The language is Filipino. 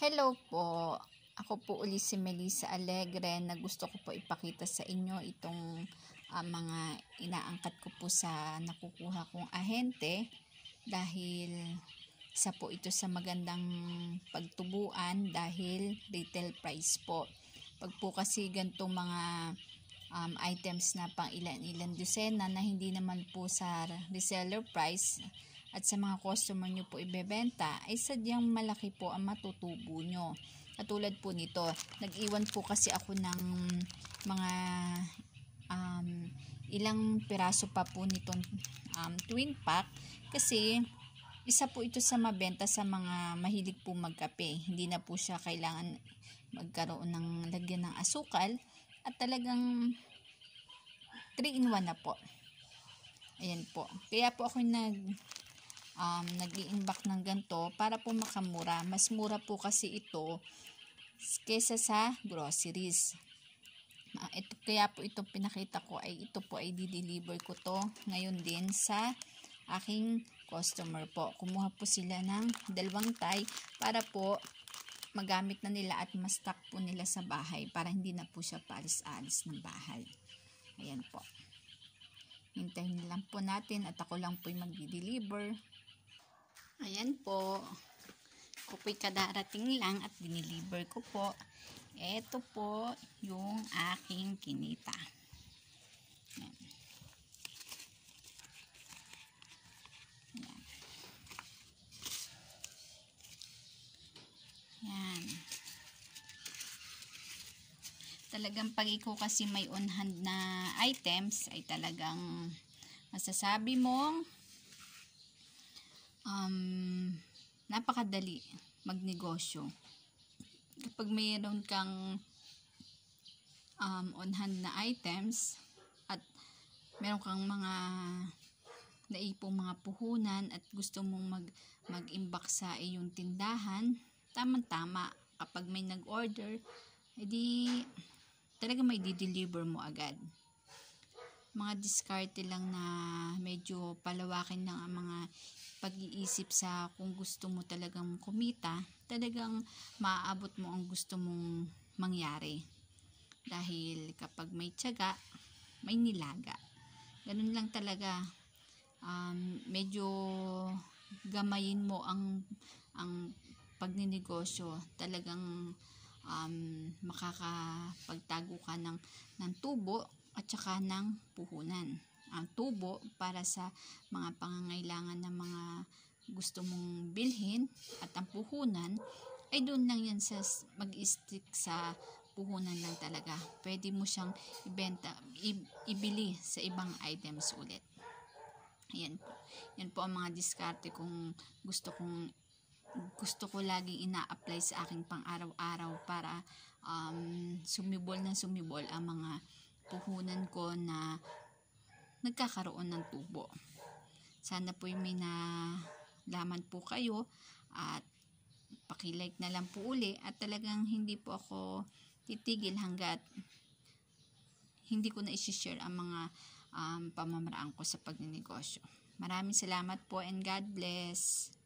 Hello po. Ako po uli si Melissa Alegre na gusto ko po ipakita sa inyo itong uh, mga inaangkat ko po sa nakukuha kong ahente dahil isa po ito sa magandang pagtubuan dahil retail price po. Pag po kasi gantong mga um, items na pang ilan-ilan dosena na hindi naman po sa reseller price at sa mga customer nyo po ibebenta ay sadyang malaki po ang matutubo nyo. Katulad po nito, nag-iwan po kasi ako ng mga um, ilang piraso pa po nitong um, twin pack kasi isa po ito sa mabenta sa mga mahilig po magkape. Hindi na po siya kailangan magkaroon ng lagyan ng asukal at talagang 3 in 1 na po. Ayan po. Kaya po ako nag um, nag iimbak ng ganito para po makamura. Mas mura po kasi ito kesa sa groceries. Uh, ito, kaya po ito pinakita ko ay ito po ay dideliver ko to ngayon din sa aking customer po. Kumuha po sila ng dalawang tie para po magamit na nila at ma-stock po nila sa bahay para hindi na po siya paalis-alis ng bahay. Ayan po. Hintayin lang po natin at ako lang po yung magdi-deliver. Ayan po. Ko po'y kadarating lang at diniliver ko po. Ito po yung aking kinita. Ayan. Ayan. Talagang pag ikaw kasi may on hand na items ay talagang masasabi mong um, napakadali magnegosyo. Kapag mayroon kang um, on-hand na items at meron kang mga naipong mga puhunan at gusto mong mag, mag-imbak sa iyong tindahan, tamang-tama kapag may nag-order, edi talaga may di-deliver mo agad mga diskarte lang na medyo palawakin ng mga pag-iisip sa kung gusto mo talagang kumita, talagang maaabot mo ang gusto mong mangyari. Dahil kapag may tiyaga, may nilaga. Ganun lang talaga. Um, medyo gamayin mo ang ang pagninegosyo. Talagang um, makakapagtago ka ng, ng tubo at saka ng puhunan. Ang tubo para sa mga pangangailangan ng mga gusto mong bilhin at ang puhunan ay doon lang yan sa mag-stick sa puhunan lang talaga. Pwede mo siyang ibenta, ibili sa ibang items ulit. Ayan po. Yan po ang mga diskarte kung gusto kong gusto ko laging ina-apply sa aking pang-araw-araw para um, sumibol na sumibol ang mga puhunan ko na nagkakaroon ng tubo. Sana po may nalaman po kayo at pakilike na lang po uli at talagang hindi po ako titigil hanggat hindi ko na isi-share ang mga um, pamamaraan ko sa pagninegosyo. Maraming salamat po and God bless!